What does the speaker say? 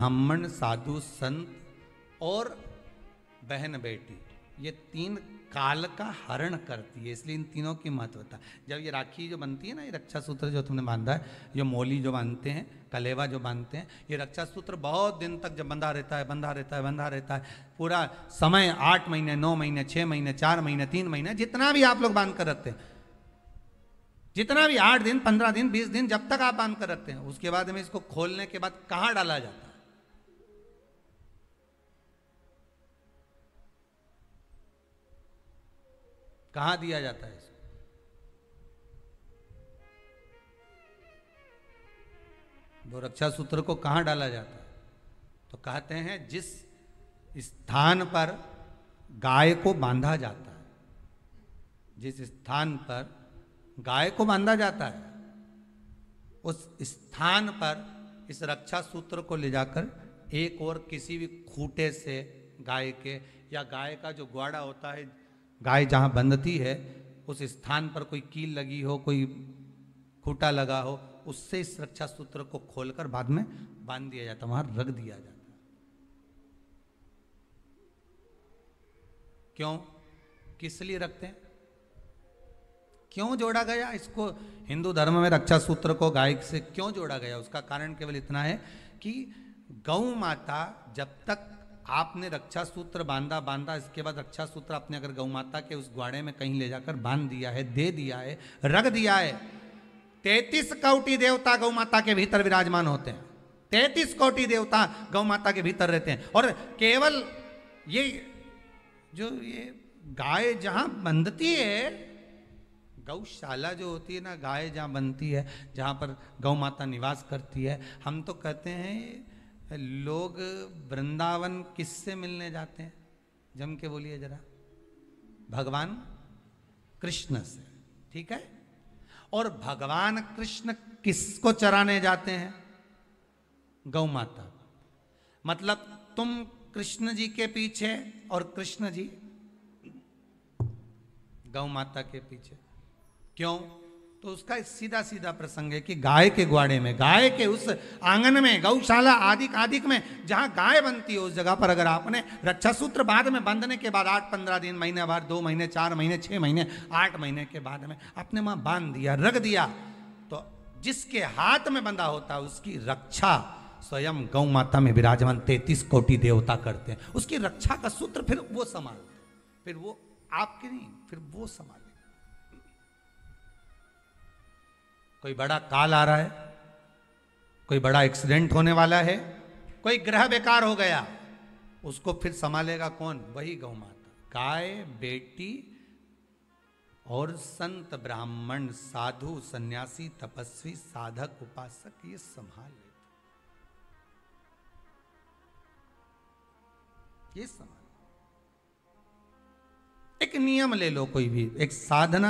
ब्राह्मण साधु संत और बहन बेटी ये तीन काल का हरण करती है इसलिए इन तीनों की महत्वता जब ये राखी जो बनती है ना ये रक्षा सूत्र जो तुमने बांधा है ये मोली जो बांधते हैं कलेवा जो बांधते हैं ये रक्षा सूत्र बहुत दिन तक जब बंधा रहता है बंधा रहता है बंधा रहता है पूरा समय आठ महीने नौ महीने छः महीने चार महीने तीन महीने जितना भी आप लोग बांध कर रखते हैं जितना भी आठ दिन पंद्रह दिन बीस दिन जब तक आप बांध कर रखते हैं उसके बाद में इसको खोलने के बाद कहाँ डाला जाता है कहाँ दिया जाता है इसको रक्षा सूत्र को कहाँ डाला जाता है तो कहते हैं जिस स्थान पर गाय को बांधा जाता है जिस स्थान पर गाय को बांधा जाता है उस स्थान पर इस रक्षा सूत्र को ले जाकर एक और किसी भी खूटे से गाय के या गाय का जो ग्वाड़ा होता है गाय जहाँ बंधती है उस स्थान पर कोई कील लगी हो कोई खूटा लगा हो उससे इस रक्षा सूत्र को खोलकर बाद में बांध दिया जाता वहां रख दिया जाता क्यों किस लिए रखते हैं क्यों जोड़ा गया इसको हिंदू धर्म में रक्षा सूत्र को गाय से क्यों जोड़ा गया उसका कारण केवल इतना है कि गौ माता जब तक आपने रक्षा सूत्र बांधा बांधा इसके बाद रक्षा सूत्र आपने अगर गौ माता के उस ग्वाड़े में कहीं ले जाकर बांध दिया है दे दिया है रख दिया है तैतीस कौटी देवता गौ माता के भीतर विराजमान होते हैं तैतीस कोटि देवता गौ माता के भीतर रहते हैं और केवल ये जो ये गाय जहाँ बंधती है गौशाला जो होती है ना गाय जहाँ बनती है जहाँ पर गौ माता निवास करती है हम तो कहते हैं लोग वृंदावन किससे मिलने जाते हैं जम के बोलिए जरा भगवान कृष्ण से ठीक है और भगवान कृष्ण किसको चराने जाते हैं गौ माता मतलब तुम कृष्ण जी के पीछे और कृष्ण जी गौ माता के पीछे क्यों तो उसका सीधा सीधा प्रसंग है कि गाय के ग्वाड़े में गाय के उस आंगन में गौशाला आदि आदिक में जहाँ गाय बनती है उस जगह पर अगर आपने रक्षा सूत्र बाद में बंधने के बाद आठ पंद्रह दिन महीने बाद दो महीने चार महीने छह महीने आठ महीने के बाद में आपने वहां बांध दिया रख दिया तो जिसके हाथ में बंधा होता है उसकी रक्षा स्वयं गौ माता में विराजमान तैतीस कोटि देवता करते हैं उसकी रक्षा का सूत्र फिर वो संभालते फिर वो आपके नहीं फिर वो संभालते कोई बड़ा काल आ रहा है कोई बड़ा एक्सीडेंट होने वाला है कोई ग्रह बेकार हो गया उसको फिर संभालेगा कौन वही गौ माता गाय बेटी और संत ब्राह्मण साधु सन्यासी तपस्वी साधक उपासक ये संभाल लेते ये संभाल एक नियम ले लो कोई भी एक साधना